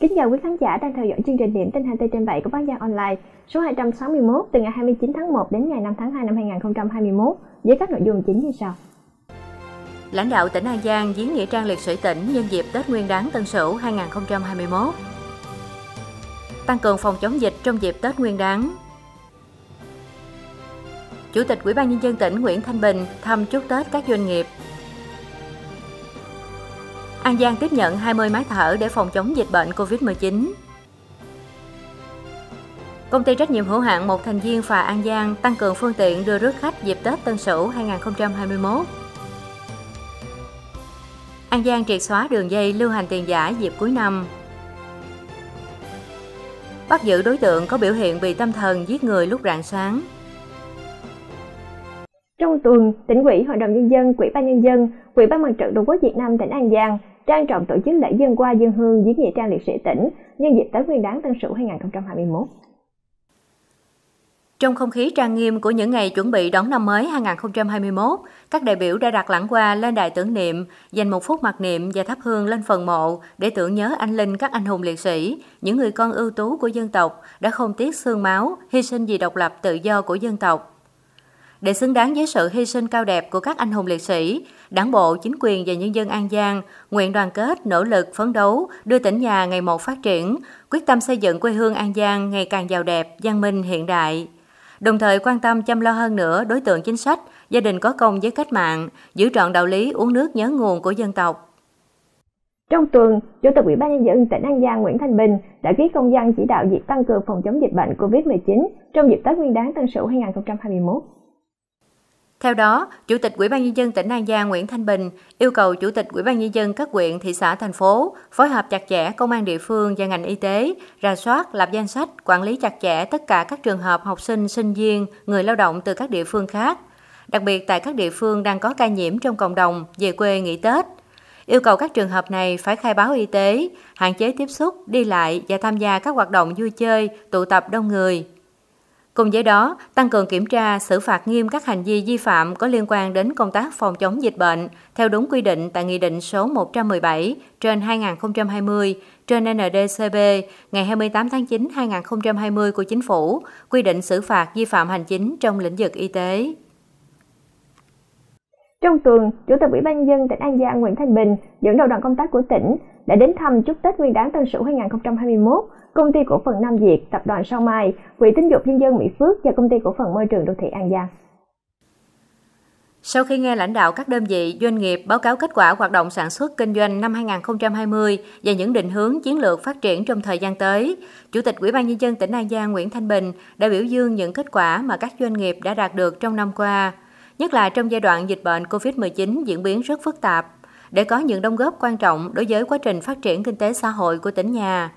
Kính chào quý khán giả đang theo dõi chương trình Điểm tin 2 trên 7 của Báo Giang Online số 261 từ ngày 29 tháng 1 đến ngày 5 tháng 2 năm 2021 với các nội dung chính như sau. Lãnh đạo tỉnh An Giang diễn nghĩa trang liệt sĩ tỉnh nhân dịp Tết Nguyên đán Tân Sửu 2021. Tăng cường phòng chống dịch trong dịp Tết Nguyên đán. Chủ tịch Ủy ban nhân dân tỉnh Nguyễn Thanh Bình thăm chúc Tết các doanh nghiệp An Giang tiếp nhận 20 máy thở để phòng chống dịch bệnh COVID-19. Công ty trách nhiệm hữu hạn một thành viên phà An Giang tăng cường phương tiện đưa rước khách dịp Tết Tân Sửu 2021. An Giang triệt xóa đường dây lưu hành tiền giả dịp cuối năm. Bắt giữ đối tượng có biểu hiện bị tâm thần giết người lúc rạng sáng. Trong tuần, tỉnh ủy, hội đồng nhân dân, quỹ ban nhân dân, quỹ ban mặt trận tổ quốc Việt Nam tỉnh An Giang trang trọng tổ chức lễ dân qua dân hương viếng nghĩa trang liệt sĩ tỉnh nhân dịp Tết Nguyên đán Tân Sửu 2021. Trong không khí trang nghiêm của những ngày chuẩn bị đón năm mới 2021, các đại biểu đã đặt lãng hoa lên đài tưởng niệm, dành một phút mặc niệm và thắp hương lên phần mộ để tưởng nhớ anh linh các anh hùng liệt sĩ, những người con ưu tú của dân tộc đã không tiếc xương máu, hy sinh vì độc lập tự do của dân tộc để xứng đáng với sự hy sinh cao đẹp của các anh hùng liệt sĩ, Đảng bộ, chính quyền và nhân dân An Giang nguyện đoàn kết, nỗ lực phấn đấu đưa tỉnh nhà ngày một phát triển, quyết tâm xây dựng quê hương An Giang ngày càng giàu đẹp, văn minh hiện đại. Đồng thời quan tâm chăm lo hơn nữa đối tượng chính sách, gia đình có công với cách mạng, giữ trọn đạo lý uống nước nhớ nguồn của dân tộc. Trong tuần, Chủ tịch Ủy ban nhân dân tỉnh An Giang Nguyễn Thanh Bình đã ký công văn chỉ đạo việc tăng cường phòng chống dịch bệnh COVID-19 trong dịp Tết Nguyên đán Tân Sửu 2021. Theo đó, Chủ tịch Ủy ban nhân dân tỉnh An Giang Nguyễn Thanh Bình yêu cầu Chủ tịch Ủy ban nhân dân các huyện, thị xã, thành phố phối hợp chặt chẽ công an địa phương và ngành y tế, ra soát, lập danh sách, quản lý chặt chẽ tất cả các trường hợp học sinh, sinh viên, người lao động từ các địa phương khác, đặc biệt tại các địa phương đang có ca nhiễm trong cộng đồng về quê nghỉ Tết. Yêu cầu các trường hợp này phải khai báo y tế, hạn chế tiếp xúc, đi lại và tham gia các hoạt động vui chơi, tụ tập đông người. Cùng với đó, tăng cường kiểm tra, xử phạt nghiêm các hành vi vi phạm có liên quan đến công tác phòng chống dịch bệnh theo đúng quy định tại Nghị định số 117 trên 2020 trên NDCB ngày 28 tháng 9 2020 của Chính phủ quy định xử phạt vi phạm hành chính trong lĩnh vực y tế. Trong tuần, Chủ tịch Ủy ban nhân dân tỉnh An Giang Nguyễn Thanh Bình dẫn đầu đoàn công tác của tỉnh đã đến thăm chúc Tết Nguyên đán Tân Sửu 2021 công ty cổ phần Nam Việt, tập đoàn Sao Mai, Quỹ tín dụng nhân dân Mỹ Phước và công ty cổ phần môi trường đô thị An Giang. Sau khi nghe lãnh đạo các đơn vị, doanh nghiệp báo cáo kết quả hoạt động sản xuất kinh doanh năm 2020 và những định hướng chiến lược phát triển trong thời gian tới, Chủ tịch Ủy ban nhân dân tỉnh An Giang Nguyễn Thanh Bình đã biểu dương những kết quả mà các doanh nghiệp đã đạt được trong năm qua, nhất là trong giai đoạn dịch bệnh COVID-19 diễn biến rất phức tạp, để có những đóng góp quan trọng đối với quá trình phát triển kinh tế xã hội của tỉnh nhà.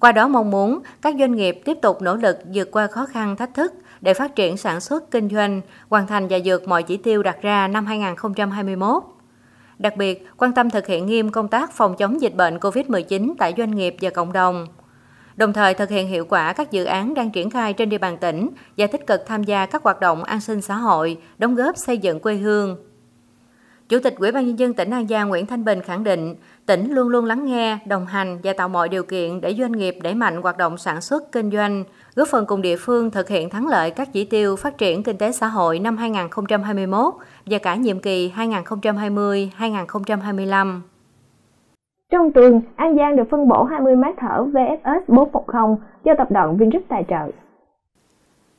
Qua đó mong muốn các doanh nghiệp tiếp tục nỗ lực vượt qua khó khăn thách thức để phát triển sản xuất kinh doanh, hoàn thành và vượt mọi chỉ tiêu đặt ra năm 2021. Đặc biệt, quan tâm thực hiện nghiêm công tác phòng chống dịch bệnh COVID-19 tại doanh nghiệp và cộng đồng. Đồng thời thực hiện hiệu quả các dự án đang triển khai trên địa bàn tỉnh và tích cực tham gia các hoạt động an sinh xã hội, đóng góp xây dựng quê hương, Chủ tịch Ủy ban nhân dân tỉnh An Giang Nguyễn Thanh Bình khẳng định, tỉnh luôn luôn lắng nghe, đồng hành và tạo mọi điều kiện để doanh nghiệp đẩy mạnh hoạt động sản xuất kinh doanh, góp phần cùng địa phương thực hiện thắng lợi các chỉ tiêu phát triển kinh tế xã hội năm 2021 và cả nhiệm kỳ 2020-2025. Trong tuần, An Giang được phân bổ 20 máy thở VFS 410 do tập đoàn Vingroup tài trợ.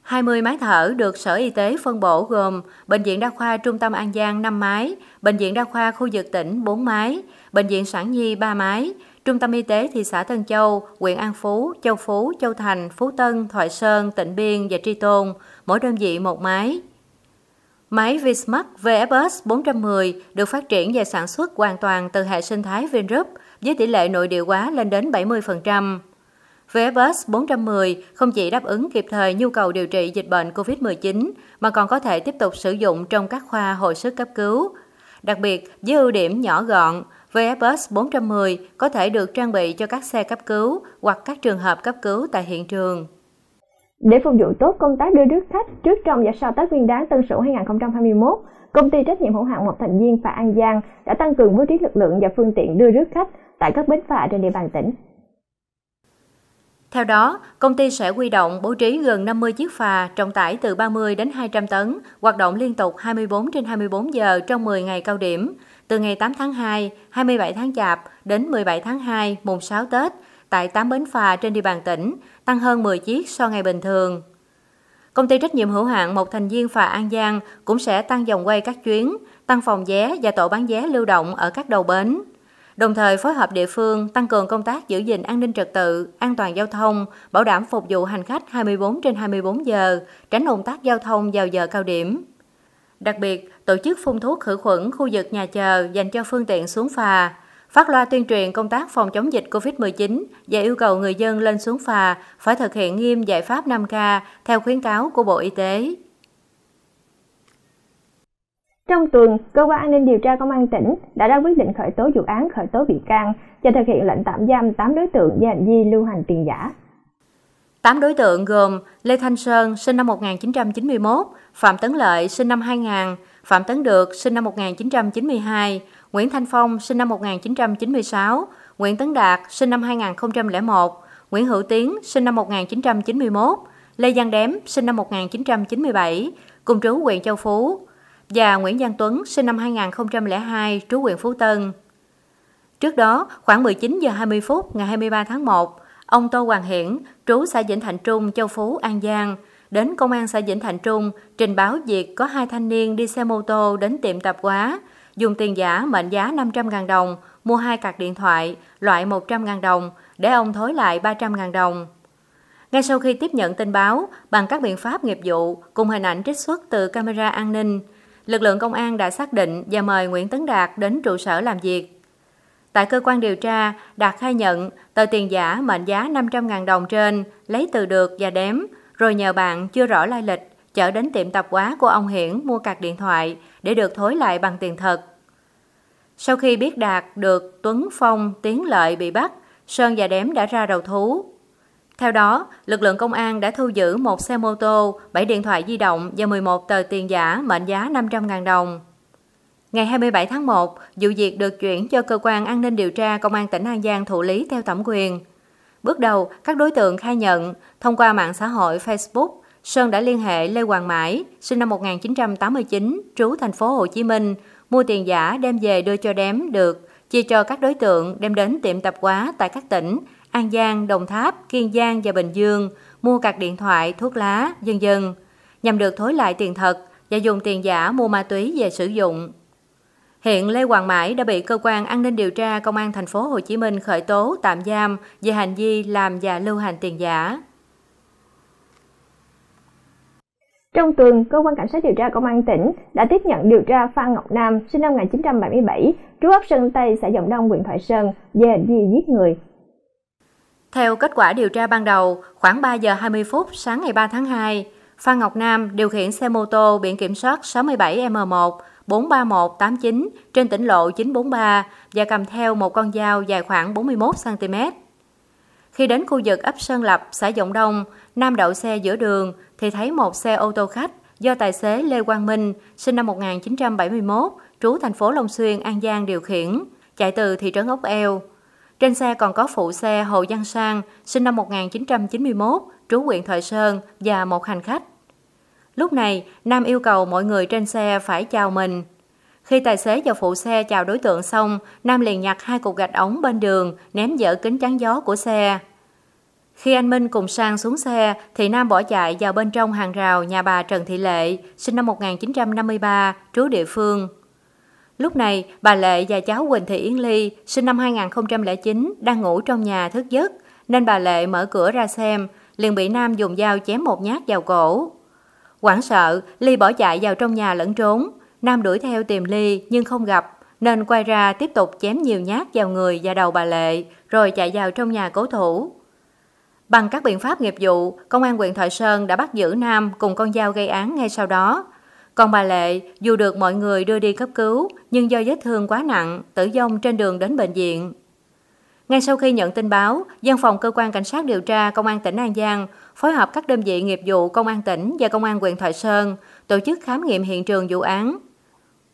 20 máy thở được Sở Y tế phân bổ gồm Bệnh viện Đa khoa Trung tâm An Giang 5 máy, Bệnh viện Đa khoa khu vực tỉnh 4 máy, Bệnh viện Sản Nhi 3 máy, Trung tâm Y tế thị xã Tân Châu, huyện An Phú, Châu Phú, Châu Thành, Phú Tân, Thoại Sơn, Tịnh Biên và Tri Tôn, mỗi đơn vị một máy. Máy Vismac VFS 410 được phát triển và sản xuất hoàn toàn từ hệ sinh thái Vingroup với tỷ lệ nội địa hóa lên đến 70%. Vé bus 410 không chỉ đáp ứng kịp thời nhu cầu điều trị dịch bệnh COVID-19 mà còn có thể tiếp tục sử dụng trong các khoa hồi sức cấp cứu. Đặc biệt, với ưu điểm nhỏ gọn, vé bus 410 có thể được trang bị cho các xe cấp cứu hoặc các trường hợp cấp cứu tại hiện trường. Để phục vụ tốt công tác đưa rước khách trước trong và sau Tết Nguyên đán Tân Sửu 2021, công ty trách nhiệm hữu hạn một thành viên phà An Giang đã tăng cường bố trí lực lượng và phương tiện đưa rước khách tại các bến phà trên địa bàn tỉnh. Theo đó, công ty sẽ quy động bố trí gần 50 chiếc phà trọng tải từ 30 đến 200 tấn, hoạt động liên tục 24 trên 24 giờ trong 10 ngày cao điểm, từ ngày 8 tháng 2, 27 tháng Chạp đến 17 tháng 2, mùng 6 Tết, tại 8 bến phà trên địa bàn tỉnh, tăng hơn 10 chiếc so ngày bình thường. Công ty trách nhiệm hữu hạn một thành viên phà An Giang cũng sẽ tăng dòng quay các chuyến, tăng phòng vé và tổ bán vé lưu động ở các đầu bến đồng thời phối hợp địa phương tăng cường công tác giữ gìn an ninh trật tự, an toàn giao thông, bảo đảm phục vụ hành khách 24 trên 24 giờ, tránh ủng tắc giao thông vào giờ cao điểm. Đặc biệt, tổ chức phun thuốc khử khuẩn khu vực nhà chờ dành cho phương tiện xuống phà, phát loa tuyên truyền công tác phòng chống dịch COVID-19 và yêu cầu người dân lên xuống phà phải thực hiện nghiêm giải pháp 5K theo khuyến cáo của Bộ Y tế. Trong tuần, cơ quan an ninh điều tra công an tỉnh đã ra quyết định khởi tố vụ án khởi tố bị can và thực hiện lệnh tạm giam 8 đối tượng về hành vi lưu hành tiền giả. 8 đối tượng gồm Lê Thanh Sơn sinh năm 1991, Phạm Tấn Lợi sinh năm 2000, Phạm Tấn Được sinh năm 1992, Nguyễn Thanh Phong sinh năm 1996, Nguyễn Tấn Đạt sinh năm 2001, Nguyễn Hữu Tiến sinh năm 1991, Lê Giang đếm sinh năm 1997, cùng trú huyện Châu Phú và Nguyễn Giang Tuấn sinh năm 2002 trú huyện Phú Tân. Trước đó, khoảng 19 giờ 20 phút ngày 23 tháng 1, ông Tô Hoàng Hiển, trú xã Vĩnh Thạnh Trung, Châu Phú, An Giang, đến công an xã Vĩnh Thạnh Trung trình báo việc có hai thanh niên đi xe mô tô đến tiệm tạp hóa, dùng tiền giả mệnh giá 500.000 đồng mua hai cạc điện thoại loại 100.000 đồng để ông thối lại 300.000 đồng. Ngay sau khi tiếp nhận tin báo, bằng các biện pháp nghiệp vụ cùng hình ảnh trích xuất từ camera an ninh, lực lượng công an đã xác định và mời Nguyễn Tấn Đạt đến trụ sở làm việc. Tại cơ quan điều tra, Đạt khai nhận tờ tiền giả mệnh giá 500.000 đồng trên lấy từ được và đếm, rồi nhờ bạn chưa rõ lai lịch chở đến tiệm tạp hóa của ông Hiển mua cạc điện thoại để được thối lại bằng tiền thật. Sau khi biết Đạt được Tuấn Phong, Tiến Lợi bị bắt, Sơn và Đếm đã ra đầu thú. Theo đó, lực lượng công an đã thu giữ một xe mô tô, 7 điện thoại di động và 11 tờ tiền giả mệnh giá 500.000 đồng. Ngày 27 tháng 1, vụ việc được chuyển cho cơ quan an ninh điều tra công an tỉnh An Giang thụ lý theo thẩm quyền. Bước đầu, các đối tượng khai nhận, thông qua mạng xã hội Facebook, Sơn đã liên hệ Lê Hoàng Mãi, sinh năm 1989, trú thành phố Hồ Chí Minh, mua tiền giả đem về đưa cho đếm được, chia cho các đối tượng đem đến tiệm tạp hóa tại các tỉnh An Giang, Đồng Tháp, Kiên Giang và Bình Dương mua cạc điện thoại, thuốc lá, dân dân, nhằm được thối lại tiền thật và dùng tiền giả mua ma túy về sử dụng. Hiện Lê Hoàng Mãi đã bị cơ quan an ninh điều tra công an thành phố Hồ Chí Minh khởi tố tạm giam về hành vi làm và lưu hành tiền giả. Trong tuần, cơ quan cảnh sát điều tra công an tỉnh đã tiếp nhận điều tra Phan Ngọc Nam, sinh năm 1977, trú ấp Sơn Tây, xã Dòng Đông, huyện Thoại Sơn, về hành vi giết người, theo kết quả điều tra ban đầu, khoảng 3 giờ 20 phút sáng ngày 3 tháng 2, Phan Ngọc Nam điều khiển xe mô tô biển kiểm soát 67M1 43189 trên tỉnh lộ 943 và cầm theo một con dao dài khoảng 41cm. Khi đến khu vực ấp Sơn Lập, xã Dọng Đông, Nam đậu xe giữa đường thì thấy một xe ô tô khách do tài xế Lê Quang Minh, sinh năm 1971, trú thành phố Long Xuyên, An Giang điều khiển, chạy từ thị trấn Ốc Eo, trên xe còn có phụ xe Hồ Văn Sang, sinh năm 1991, trú huyện Thoại Sơn và một hành khách. Lúc này, Nam yêu cầu mọi người trên xe phải chào mình. Khi tài xế và phụ xe chào đối tượng xong, Nam liền nhặt hai cục gạch ống bên đường, ném dở kính chắn gió của xe. Khi anh Minh cùng Sang xuống xe, thì Nam bỏ chạy vào bên trong hàng rào nhà bà Trần Thị Lệ, sinh năm 1953, trú địa phương. Lúc này, bà Lệ và cháu Quỳnh Thị Yến Ly, sinh năm 2009, đang ngủ trong nhà thức giấc, nên bà Lệ mở cửa ra xem, liền bị Nam dùng dao chém một nhát vào cổ. Quảng sợ, Ly bỏ chạy vào trong nhà lẫn trốn. Nam đuổi theo tìm Ly nhưng không gặp, nên quay ra tiếp tục chém nhiều nhát vào người và đầu bà Lệ, rồi chạy vào trong nhà cố thủ. Bằng các biện pháp nghiệp vụ, công an huyện Thoại Sơn đã bắt giữ Nam cùng con dao gây án ngay sau đó. Còn bà Lệ, dù được mọi người đưa đi cấp cứu, nhưng do vết thương quá nặng, tử vong trên đường đến bệnh viện. Ngay sau khi nhận tin báo, văn phòng cơ quan cảnh sát điều tra công an tỉnh An Giang phối hợp các đơn vị nghiệp vụ công an tỉnh và công an huyện Thoại Sơn tổ chức khám nghiệm hiện trường vụ án.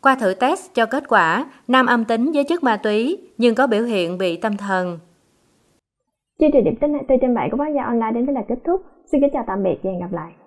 Qua thử test cho kết quả, Nam âm tính với chất ma túy nhưng có biểu hiện bị tâm thần. Chương trình điểm tin này từ trên 7 của báo gia online đến đây là kết thúc. Xin kính chào tạm biệt và hẹn gặp lại.